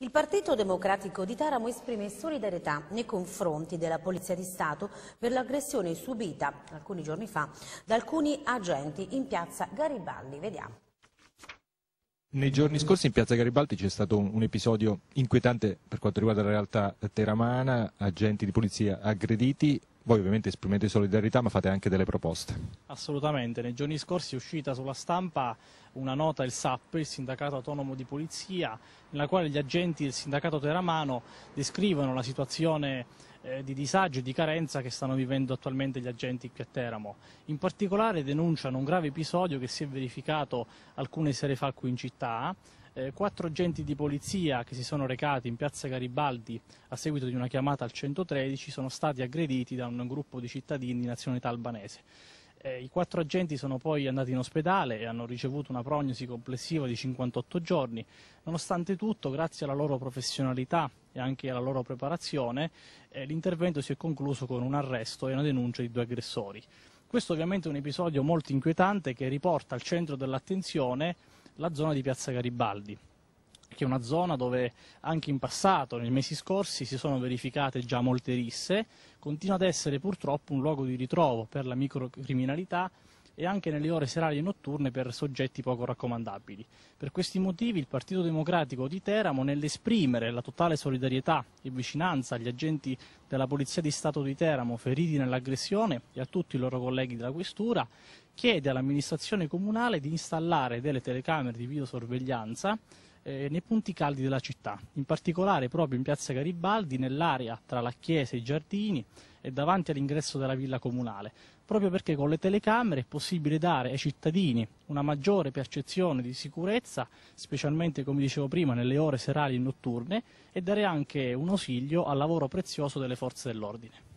Il Partito Democratico di Taramo esprime solidarietà nei confronti della Polizia di Stato per l'aggressione subita alcuni giorni fa da alcuni agenti in piazza Garibaldi. Vediamo. Nei giorni scorsi in piazza Garibaldi c'è stato un, un, episodio inquietante per quanto riguarda la realtà teramana, agenti di polizia aggrediti voi ovviamente esprimete solidarietà ma fate anche delle proposte. Assolutamente, nei giorni scorsi è uscita sulla stampa una nota il SAP, il sindacato autonomo di polizia, nella quale gli agenti del sindacato teramano descrivono la situazione eh, di disagio e di carenza che stanno vivendo attualmente gli agenti qui a Teramo. In particolare denunciano un grave episodio che si è verificato alcune sere fa qui in città, eh, quattro agenti di polizia che si sono recati in piazza Garibaldi a seguito di una chiamata al 113 sono stati aggrediti da un gruppo di cittadini di nazionalità albanese. Eh, I quattro agenti sono poi andati in ospedale e hanno ricevuto una prognosi complessiva di 58 giorni. Nonostante tutto, grazie alla loro professionalità e anche alla loro preparazione, eh, l'intervento si è concluso con un arresto e una denuncia di due aggressori. Questo ovviamente è un episodio molto inquietante che riporta al centro dell'attenzione la zona di Piazza Garibaldi che è una zona dove anche in passato, nei mesi scorsi, si sono verificate già molte risse, continua ad essere purtroppo un luogo di ritrovo per la microcriminalità e anche nelle ore serali e notturne per soggetti poco raccomandabili. Per questi motivi il Partito Democratico di Teramo, nell'esprimere la totale solidarietà e vicinanza agli agenti della Polizia di Stato di Teramo feriti nell'aggressione e a tutti i loro colleghi della Questura, chiede all'amministrazione comunale di installare delle telecamere di videosorveglianza eh, nei punti caldi della città, in particolare proprio in piazza Garibaldi, nell'area tra la chiesa e i giardini e davanti all'ingresso della villa comunale, proprio perché con le telecamere è possibile dare ai cittadini una maggiore percezione di sicurezza, specialmente come dicevo prima nelle ore serali e notturne, e dare anche un ausilio al lavoro prezioso delle forze dell'ordine.